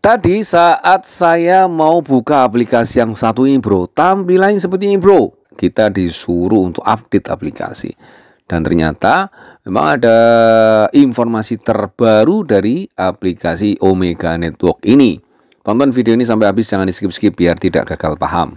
Tadi saat saya mau buka aplikasi yang satu ini bro, tampilannya seperti ini bro. Kita disuruh untuk update aplikasi. Dan ternyata memang ada informasi terbaru dari aplikasi Omega Network ini. Tonton video ini sampai habis, jangan di skip-skip biar tidak gagal paham.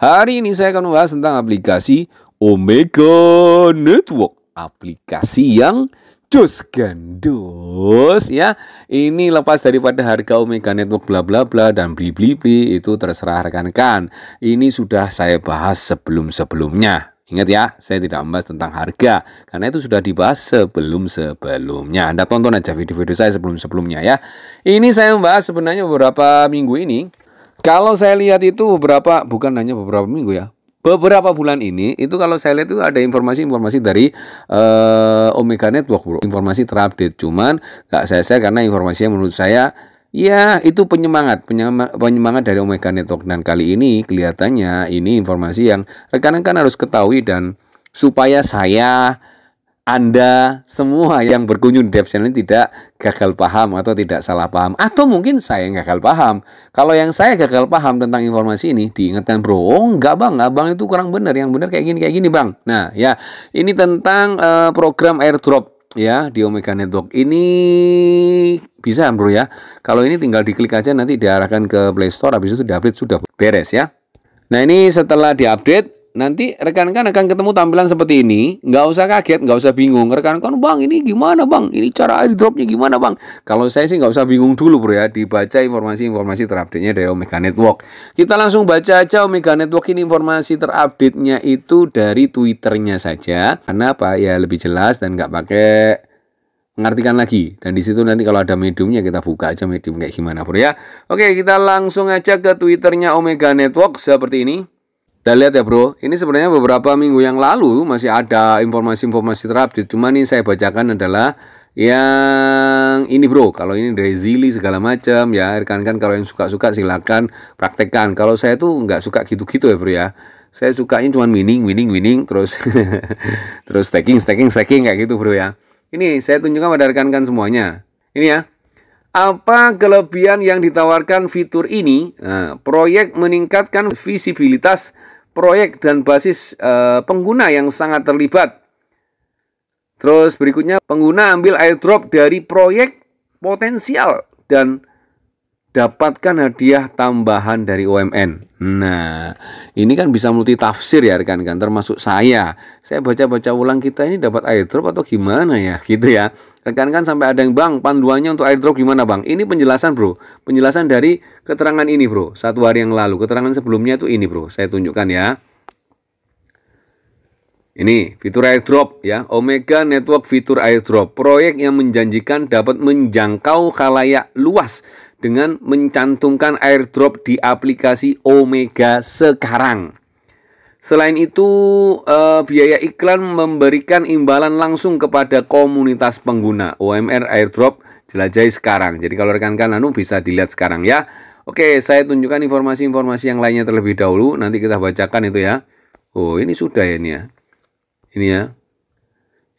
Hari ini saya akan membahas tentang aplikasi Omega Network, aplikasi yang jos gandos ya. Ini lepas daripada harga Omega Network bla bla bla dan bli bli bli itu terserah rekan-rekan. Ini sudah saya bahas sebelum-sebelumnya. Ingat ya, saya tidak membahas tentang harga karena itu sudah dibahas sebelum-sebelumnya. Anda tonton aja video-video saya sebelum-sebelumnya ya. Ini saya membahas sebenarnya beberapa minggu ini kalau saya lihat itu beberapa bukan hanya beberapa minggu ya. Beberapa bulan ini itu kalau saya lihat itu ada informasi-informasi dari uh, Omega Network, bro. informasi terupdate. Cuman nggak saya share karena informasinya menurut saya Ya, itu penyemangat, penyemangat dari Omega Network dan kali ini kelihatannya ini informasi yang rekan-rekan harus ketahui dan supaya saya anda semua yang berkunjung di Channel ini tidak gagal paham atau tidak salah paham. Atau mungkin saya yang gagal paham. Kalau yang saya gagal paham tentang informasi ini, diingatkan bro, oh enggak bang, abang itu kurang benar. Yang benar kayak gini, kayak gini bang. Nah ya, ini tentang uh, program airdrop ya di Omega Network ini bisa bro ya kalau ini tinggal diklik aja nanti diarahkan ke Play Store habis itu update, sudah beres ya nah ini setelah diupdate nanti rekan-rekan akan ketemu tampilan seperti ini, nggak usah kaget, nggak usah bingung. Rekan-rekan, bang, ini gimana bang? Ini cara airdropnya gimana bang? Kalau saya sih nggak usah bingung dulu bro ya, dibaca informasi-informasi terupdate-nya dari Omega Network. Kita langsung baca aja Omega Network ini informasi terupdate-nya itu dari Twitternya saja. Karena apa? Ya lebih jelas dan nggak pakai mengartikan lagi dan di situ nanti kalau ada mediumnya kita buka aja medium kayak gimana bro ya oke kita langsung aja ke twitternya Omega Network seperti ini dan lihat ya bro, ini sebenarnya beberapa minggu yang lalu masih ada informasi-informasi terupdate. Cuman ini saya bacakan adalah yang ini bro, kalau ini dari Zili segala macam ya rekan-rekan kan kalau yang suka-suka silahkan praktekkan. Kalau saya tuh nggak suka gitu-gitu ya bro ya. Saya sukanya cuma winning, winning, winning, terus terus staking, staking, staking kayak gitu bro ya. Ini saya tunjukkan pada rekan-rekan kan semuanya. Ini ya, apa kelebihan yang ditawarkan fitur ini? Nah, proyek meningkatkan visibilitas proyek dan basis e, pengguna yang sangat terlibat. Terus berikutnya pengguna ambil airdrop dari proyek potensial dan dapatkan hadiah tambahan dari UMN. Nah, ini kan bisa multi tafsir ya rekan-rekan, termasuk saya. Saya baca-baca ulang kita ini dapat airdrop atau gimana ya, gitu ya. Rekan-rekan sampai ada yang bang, panduannya untuk airdrop gimana bang? Ini penjelasan bro, penjelasan dari keterangan ini bro, satu hari yang lalu. Keterangan sebelumnya itu ini bro, saya tunjukkan ya. Ini fitur airdrop ya, Omega Network fitur airdrop. Proyek yang menjanjikan dapat menjangkau khalayak luas dengan mencantumkan airdrop di aplikasi Omega sekarang. Selain itu, eh, biaya iklan memberikan imbalan langsung kepada komunitas pengguna. OMR Airdrop jelajahi sekarang. Jadi kalau rekan-rekan anu bisa dilihat sekarang ya. Oke, saya tunjukkan informasi-informasi yang lainnya terlebih dahulu. Nanti kita bacakan itu ya. Oh, ini sudah ya ini ya. Ini ya.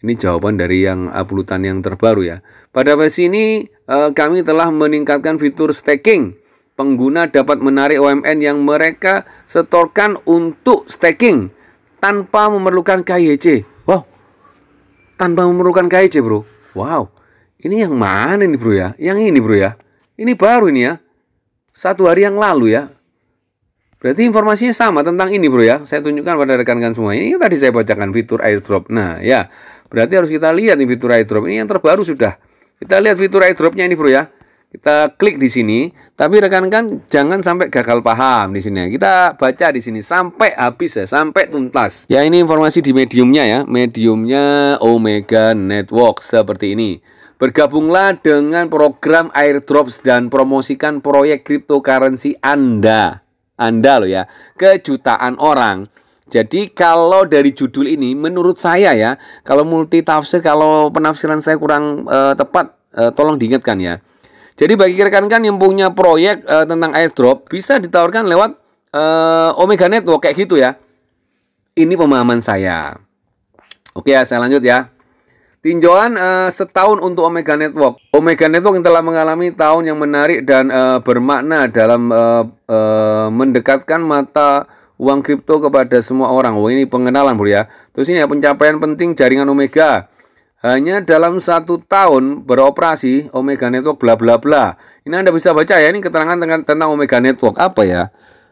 Ini jawaban dari yang eh, uploadan yang terbaru ya. Pada versi ini eh, kami telah meningkatkan fitur staking. Pengguna dapat menarik OMN yang mereka setorkan untuk staking tanpa memerlukan KYC. Wow. Tanpa memerlukan KYC, Bro. Wow. Ini yang mana nih, Bro ya? Yang ini, Bro ya. Ini baru ini ya. Satu hari yang lalu ya. Berarti informasinya sama tentang ini bro ya. Saya tunjukkan pada rekan-rekan semua. Ini tadi saya bacakan fitur airdrop. Nah ya, Berarti harus kita lihat nih fitur airdrop. Ini yang terbaru sudah. Kita lihat fitur airdropnya ini bro ya. Kita klik di sini, tapi rekan-rekan jangan sampai gagal paham di sini. Ya. Kita baca di sini sampai habis ya, sampai tuntas. Ya ini informasi di mediumnya ya, mediumnya Omega Network seperti ini. Bergabunglah dengan program airdrops dan promosikan proyek cryptocurrency Anda. Anda loh ya, kejutaan orang. Jadi kalau dari judul ini menurut saya ya, kalau multi tafsir kalau penafsiran saya kurang e, tepat, e, tolong diingatkan ya. Jadi bagi rekan-rekan yang punya proyek e, tentang airdrop bisa ditawarkan lewat e, Omega Network kayak gitu ya. Ini pemahaman saya. Oke ya, saya lanjut ya. Tinjauan e, setahun untuk Omega Network. Omega Network yang telah mengalami tahun yang menarik dan e, bermakna dalam e, e, mendekatkan mata uang kripto kepada semua orang. Wah, oh, ini pengenalan, Bro ya. Terus ini ya pencapaian penting jaringan Omega. Hanya dalam satu tahun beroperasi Omega Network bla bla bla. Ini Anda bisa baca ya, ini keterangan tentang, tentang Omega Network apa ya?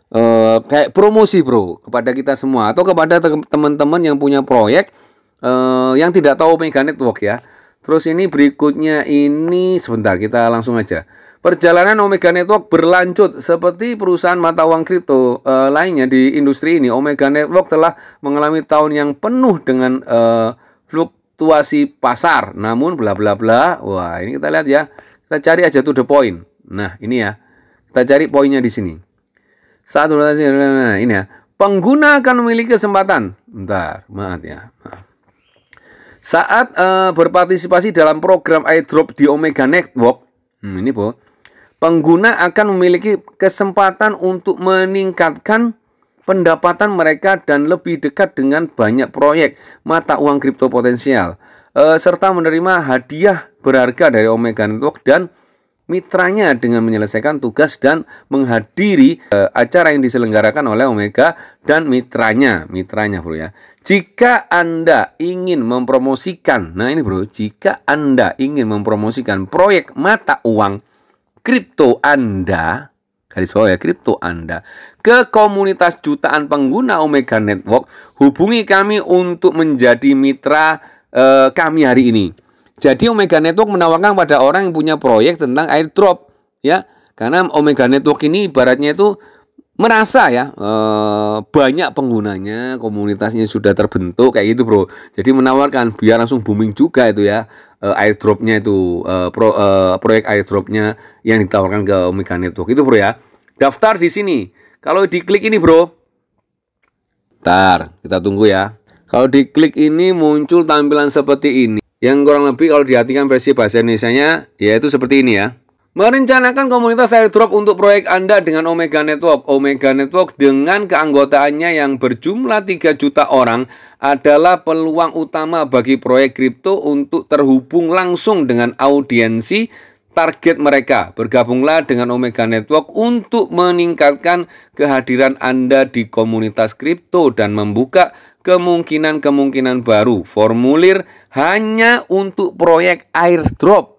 E, kayak promosi bro kepada kita semua atau kepada teman-teman yang punya proyek e, yang tidak tahu Omega Network ya. Terus ini berikutnya ini sebentar kita langsung aja. Perjalanan Omega Network berlanjut seperti perusahaan mata uang kripto e, lainnya di industri ini. Omega Network telah mengalami tahun yang penuh dengan e, fluktuasi pasar. Namun bla bla bla. Wah, ini kita lihat ya. Kita cari aja tuh the point. Nah, ini ya. Kita cari poinnya di sini. Saat nah, nah, ini ya. Pengguna akan memiliki kesempatan. Bentar, maaf ya. Saat e, berpartisipasi dalam program airdrop di Omega Network, hmm, ini, boh pengguna akan memiliki kesempatan untuk meningkatkan pendapatan mereka dan lebih dekat dengan banyak proyek mata uang kripto potensial e, serta menerima hadiah berharga dari Omega Network dan mitranya dengan menyelesaikan tugas dan menghadiri e, acara yang diselenggarakan oleh Omega dan mitranya, mitranya Bro ya. Jika Anda ingin mempromosikan, nah ini Bro, jika Anda ingin mempromosikan proyek mata uang kripto Anda, garis bawah ya, kripto Anda, ke komunitas jutaan pengguna Omega Network, hubungi kami untuk menjadi mitra eh, kami hari ini. Jadi Omega Network menawarkan pada orang yang punya proyek tentang airdrop, ya. Karena Omega Network ini ibaratnya itu merasa ya e, banyak penggunanya komunitasnya sudah terbentuk kayak gitu bro jadi menawarkan biar langsung booming juga itu ya e, eh, airdropnya itu e, pro, e, proyek airdropnya yang ditawarkan ke Omega Network itu bro ya daftar di sini kalau diklik ini bro tar kita tunggu ya kalau diklik ini muncul tampilan seperti ini yang kurang lebih kalau diartikan versi bahasa Indonesia nya yaitu seperti ini ya Merencanakan komunitas airdrop untuk proyek Anda dengan Omega Network. Omega Network dengan keanggotaannya yang berjumlah 3 juta orang adalah peluang utama bagi proyek kripto untuk terhubung langsung dengan audiensi target mereka. Bergabunglah dengan Omega Network untuk meningkatkan kehadiran Anda di komunitas kripto dan membuka kemungkinan-kemungkinan baru. Formulir hanya untuk proyek airdrop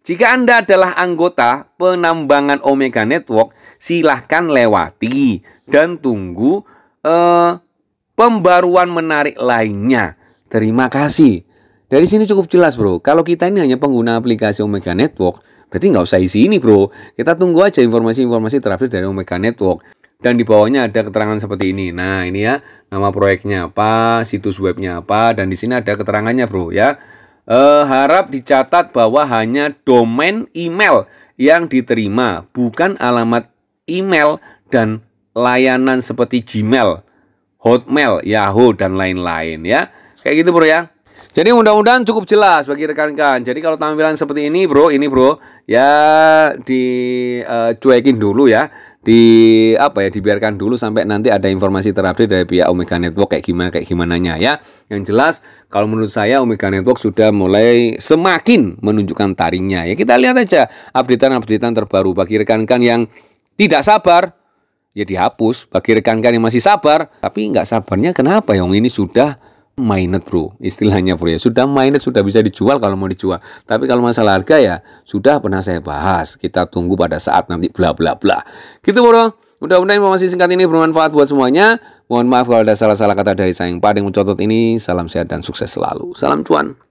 jika Anda adalah anggota penambangan Omega Network, silahkan lewati dan tunggu eh, pembaruan menarik lainnya. Terima kasih. Dari sini cukup jelas bro, kalau kita ini hanya pengguna aplikasi Omega Network, berarti nggak usah isi ini bro. Kita tunggu aja informasi-informasi terakhir dari Omega Network. Dan di bawahnya ada keterangan seperti ini. Nah ini ya, nama proyeknya apa, situs webnya apa, dan di sini ada keterangannya bro ya eh, harap dicatat bahwa hanya domain email yang diterima, bukan alamat email dan layanan seperti Gmail, Hotmail, Yahoo dan lain-lain ya. Kayak gitu Bro ya. Jadi mudah-mudahan cukup jelas bagi rekan-rekan. Jadi kalau tampilan seperti ini, Bro, ini Bro, ya dicuekin eh, uh, dulu ya. Di apa ya, dibiarkan dulu sampai nanti ada informasi terupdate dari pihak Omega Network kayak gimana kayak gimana nya ya. Yang jelas kalau menurut saya Omega Network sudah mulai semakin menunjukkan taringnya. Ya kita lihat aja updatean-updatean terbaru bagi rekan-rekan yang tidak sabar ya dihapus bagi rekan-rekan yang masih sabar tapi nggak sabarnya kenapa yang ini sudah mainet bro istilahnya bro ya sudah mainet sudah bisa dijual kalau mau dijual tapi kalau masalah harga ya sudah pernah saya bahas kita tunggu pada saat nanti bla bla bla gitu bro mudah-mudahan informasi singkat ini bermanfaat buat semuanya mohon maaf kalau ada salah-salah kata dari saya yang paling mencotot ini salam sehat dan sukses selalu salam cuan